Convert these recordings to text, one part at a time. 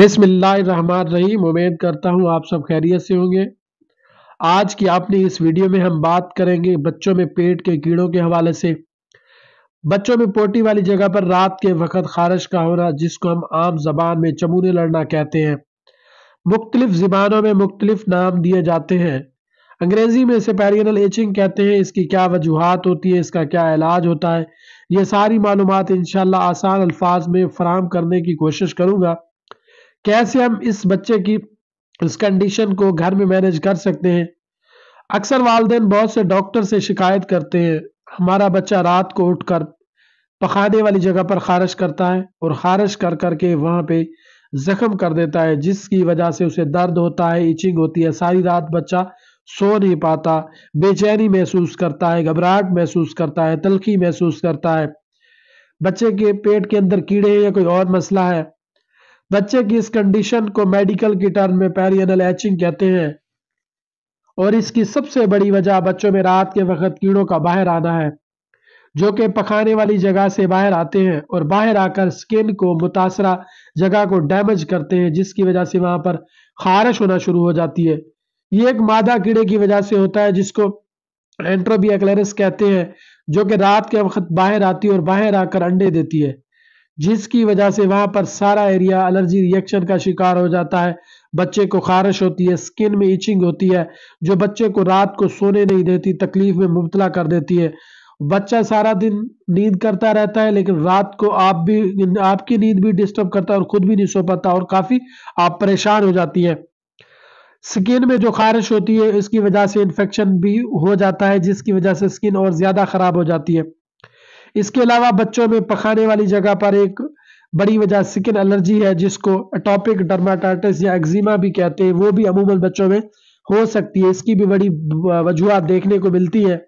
रहीम उम्मीद करता हूँ आप सब खैरियत से होंगे आज की आपने इस वीडियो में हम बात करेंगे बच्चों में पेट के कीड़ों के हवाले से बच्चों में पोटी वाली जगह पर रात के वक़्त खारिश का होना जिसको हम आम जबान में चमूने लड़ना कहते हैं मुख्तलिफ ज़बानों में मुख्तलिफ नाम दिए जाते हैं अंग्रेज़ी में इसे पेरियनल एचिंग कहते हैं इसकी क्या वजूहत होती है इसका क्या इलाज होता है ये सारी मालूम इन आसान अल्फाज में फराम करने की कोशिश करूँगा कैसे हम इस बच्चे की इस कंडीशन को घर में मैनेज कर सकते हैं अक्सर वालदेन बहुत से डॉक्टर से शिकायत करते हैं हमारा बच्चा रात को उठकर पखाने वाली जगह पर खारिश करता है और खारिश कर करके वहाँ पे जख्म कर देता है जिसकी वजह से उसे दर्द होता है इचिंग होती है सारी रात बच्चा सो नहीं पाता बेचैनी महसूस करता है घबराहट महसूस करता है तलखी महसूस करता है बच्चे के पेट के अंदर कीड़े या कोई और मसला है बच्चे की इस कंडीशन को मेडिकल की टर्म में पेरियनल एचिंग कहते हैं और इसकी सबसे बड़ी वजह बच्चों में रात के वक्त कीड़ों का बाहर आना है जो कि पखाने वाली जगह से बाहर आते हैं और बाहर आकर स्किन को मुतासरा जगह को डैमेज करते हैं जिसकी वजह से वहां पर खारिश होना शुरू हो जाती है ये एक मादा कीड़े की वजह से होता है जिसको एंट्रोबिया क्लेरिस कहते हैं जो कि रात के वक्त बाहर आती है और बाहर आकर अंडे देती है जिसकी वजह से वहाँ पर सारा एरिया एलर्जी रिएक्शन का शिकार हो जाता है बच्चे को खारिश होती है स्किन में इचिंग होती है जो बच्चे को रात को सोने नहीं देती तकलीफ में मुबतला कर देती है बच्चा सारा दिन नींद करता रहता है लेकिन रात को आप भी आपकी नींद भी डिस्टर्ब करता है और खुद भी नहीं सो पाता और काफ़ी आप परेशान हो जाती है स्किन में जो खारिश होती है इसकी वजह से इन्फेक्शन भी हो जाता है जिसकी वजह से स्किन और ज़्यादा ख़राब हो जाती है इसके अलावा बच्चों में पखाने वाली जगह पर एक बड़ी वजह स्किन एलर्जी है जिसको अटोपिक डर्माटाइटिस या एक्जिमा भी कहते हैं वो भी अमूमन बच्चों में हो सकती है इसकी भी बड़ी वजूहत देखने को मिलती है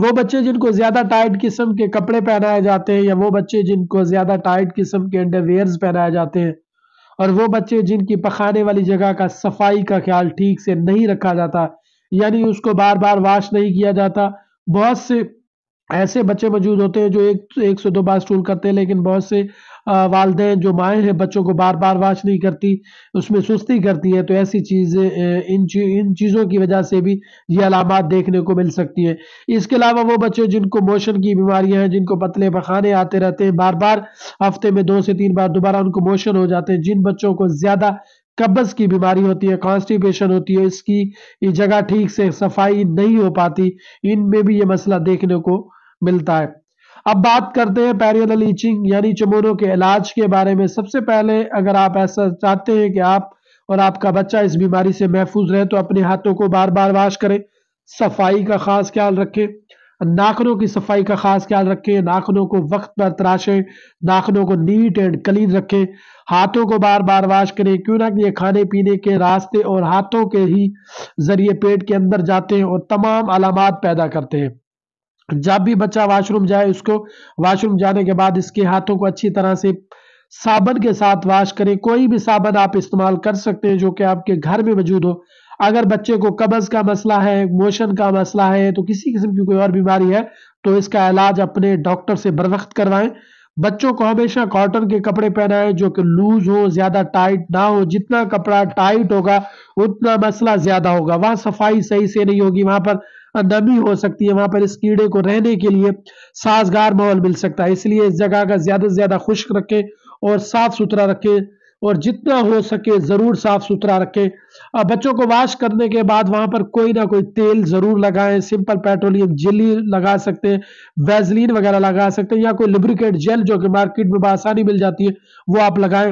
वो बच्चे जिनको ज़्यादा टाइट किस्म के कपड़े पहनाए जाते हैं या वो बच्चे जिनको ज़्यादा टाइट किस्म के अंडरवेयर पहनाए जाते हैं और वो बच्चे जिनकी पखाने वाली जगह का सफाई का ख्याल ठीक से नहीं रखा जाता यानी उसको बार बार वाश नहीं किया जाता बहुत से ऐसे बच्चे मौजूद होते हैं जो एक एक से दो बार स्टूल करते हैं लेकिन बहुत से वालदे जो माएँ हैं बच्चों को बार बार वाश नहीं करती उसमें सुस्ती करती है तो ऐसी चीज़ें इन ची, इन चीज़ों की वजह से भी ये अलामत देखने को मिल सकती है इसके अलावा वो बच्चे जिनको मोशन की बीमारियां हैं जिनको पतले पखाने आते रहते हैं बार बार हफ्ते में दो से तीन बार दोबारा उनको मोशन हो जाते हैं जिन बच्चों को ज़्यादा कब्ज़ की बीमारी होती है कॉन्स्टिपेशन होती है इसकी जगह ठीक से सफाई नहीं हो पाती इनमें भी ये मसला देखने को मिलता है अब बात करते हैं पैरियल ईचिंग यानी चमोरों के इलाज के बारे में सबसे पहले अगर आप ऐसा चाहते हैं कि आप और आपका बच्चा इस बीमारी से महफूज रहे तो अपने हाथों को बार बार वाश करें सफाई का खास ख्याल रखें नाखनों की सफाई का खास ख्याल रखें नाखनों को वक्त पर तराशें नाखनों को नीट एंड क्लीन रखें हाथों को बार बार वाश करें क्यों ना कि ये खाने पीने के रास्ते और हाथों के ही जरिए पेट के अंदर जाते हैं और तमाम अलामत पैदा करते हैं जब भी बच्चा वॉशरूम जाए उसको वॉशरूम जाने के बाद इसके हाथों को अच्छी तरह से साबन के साथ वॉश करें कोई भी साबन आप इस्तेमाल कर सकते हैं जो कि आपके घर में मौजूद हो अगर बच्चे को कब्ज़ का मसला है मोशन का मसला है तो किसी किस्म की कोई और बीमारी है तो इसका इलाज अपने डॉक्टर से बरवक्त करवाएं बच्चों को हमेशा कॉटन के कपड़े पहनाएं जो कि लूज हो ज़्यादा टाइट ना हो जितना कपड़ा टाइट होगा उतना मसला ज़्यादा होगा वहां सफाई सही से नहीं होगी वहां पर दबी हो सकती है वहां पर इस कीड़े को रहने के लिए साजगार माहौल मिल सकता है इसलिए इस जगह का ज्यादा से ज्यादा खुश्क रखें और साफ सुथरा रखें और जितना हो सके ज़रूर साफ सुथरा रखें बच्चों को वाश करने के बाद वहां पर कोई ना कोई तेल ज़रूर लगाएं सिंपल पेट्रोलियम जेली लगा सकते हैं वेजलिन वगैरह लगा सकते हैं या कोई लिब्रिकेट जेल जो कि मार्केट में बसानी मिल जाती है वो आप लगाएं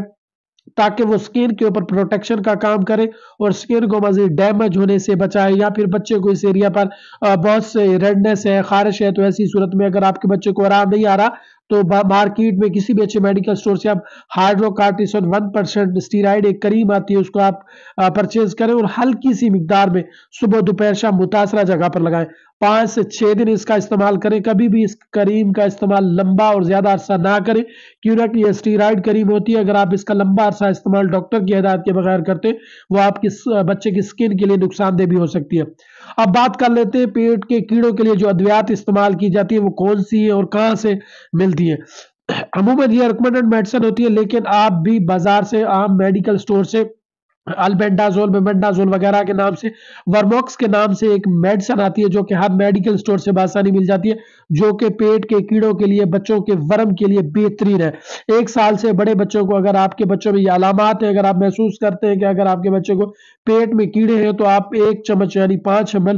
ताकि वो स्किन के ऊपर प्रोटेक्शन का काम करे और स्किन को मजीद डैमेज होने से बचाए या फिर बच्चे को इस एरिया पर बहुत से रेडनेस है खारिश है तो ऐसी सूरत में अगर आपके बच्चे को आराम नहीं आ रहा तो मार्केट में किसी भी अच्छे मेडिकल स्टोर से आप हाइड्रोकार्टिसन वन परसेंट स्टीराइड एक करीम आती है उसको आप परचेज करें और हल्की सी मिकदार में सुबह दोपहर शाम मुतासरा जगह पर लगाएं पांच से छह दिन इसका इस्तेमाल करें कभी भी इस करीम का इस्तेमाल लंबा और ज़्यादा अरसा ना करें क्यों ना कि यह स्टीराइड करीम होती है अगर आप इसका लंबा अरसा इस्तेमाल डॉक्टर की हिदायत के बगैर करते वो आपकी बच्चे की स्किन के लिए नुकसानदेह भी हो सकती है अब बात कर लेते हैं पेट के कीड़ों के लिए जो अद्वियात इस्तेमाल की जाती है वो कौन सी है और कहाँ से मिलती है अमूमन ये रिकमेंडेड मेडिसिन होती है लेकिन आप भी बाजार से आम मेडिकल स्टोर से अल्बेंडाजोल मेमेंडाजोल वगैरह के नाम से वर्मोक्स के नाम से एक मेडिसन आती है जो कि हर मेडिकल स्टोर से बासानी मिल जाती है जो कि पेट के कीड़ों के लिए बच्चों के वर्म के लिए बेहतरीन है एक साल से बड़े बच्चों को अगर आपके बच्चों में ये अलामत है अगर आप महसूस करते हैं कि अगर आपके बच्चे को पेट में कीड़े हैं तो आप एक चम्मच यानी पाँच एम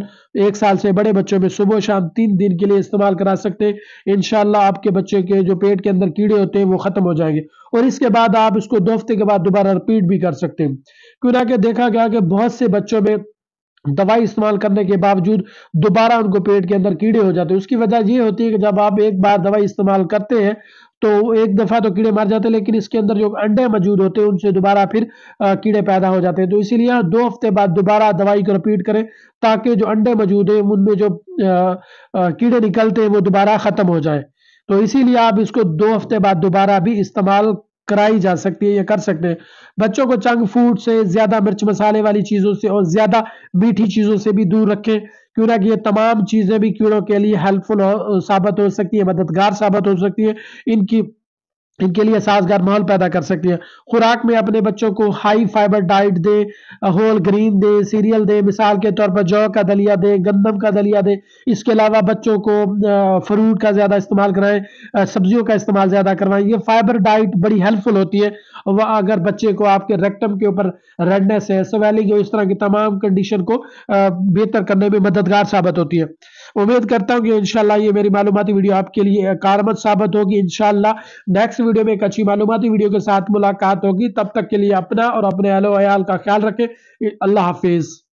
एक साल से बड़े बच्चों में सुबह शाम तीन दिन के लिए इस्तेमाल करा सकते हैं इन आपके बच्चे के जो पेट के अंदर कीड़े होते हैं वो ख़त्म हो जाएंगे और इसके बाद आप इसको दो हफ्ते के बाद दोबारा रिपीट भी कर सकते हैं क्यों के देखा गया कि बहुत से बच्चों में दवाई इस्तेमाल करने के बावजूद दोबारा उनको पेट के अंदर कीड़े हो जाते हैं उसकी वजह ये होती है कि जब आप एक बार दवाई इस्तेमाल करते हैं तो एक दफ़ा तो कीड़े मार जाते हैं लेकिन इसके अंदर जो अंडे मौजूद होते हैं उनसे दोबारा फिर कीड़े पैदा हो जाते हैं तो इसीलिए दो हफ्ते बाद दोबारा दवाई को रिपीट करें ताकि जो अंडे मौजूद हैं उनमें जो कीड़े निकलते हैं वो दोबारा ख़त्म हो जाए तो इसीलिए आप इसको दो हफ्ते बाद दोबारा भी इस्तेमाल कराई जा सकती है या कर सकते हैं बच्चों को चंग फूड से ज्यादा मिर्च मसाले वाली चीजों से और ज्यादा मीठी चीजों से भी दूर रखें क्यों ना कि ये तमाम चीजें भी कीड़ों के लिए हेल्पफुल साबित हो सकती है मददगार साबित हो सकती है इनकी इनके लिए साजगार माहौल पैदा कर सकती हैं खुराक में अपने बच्चों को हाई फाइबर डाइट दें होल ग्रीन दें सीरियल दें मिसाल के तौर पर जौ का दलिया दें गंदम का दलिया दें इसके अलावा बच्चों को फ्रूट का ज़्यादा इस्तेमाल कराएं सब्जियों का इस्तेमाल ज़्यादा करवाएं ये फाइबर डाइट बड़ी हेल्पफुल होती है वह अगर बच्चे को आपके रेक्टम के ऊपर रेडनेस है स्वेलिंग है इस तरह की तमाम कंडीशन को बेहतर करने में मददगार साबित होती है उम्मीद करता हूं कि इनशाला ये मेरी मालूमती वीडियो आपके लिए कारमद साबित होगी इनशाला नेक्स्ट वीडियो में एक अच्छी मालूमती वीडियो के साथ मुलाकात होगी तब तक के लिए अपना और अपने अहलो का ख्याल रखें अल्लाह हाफिज़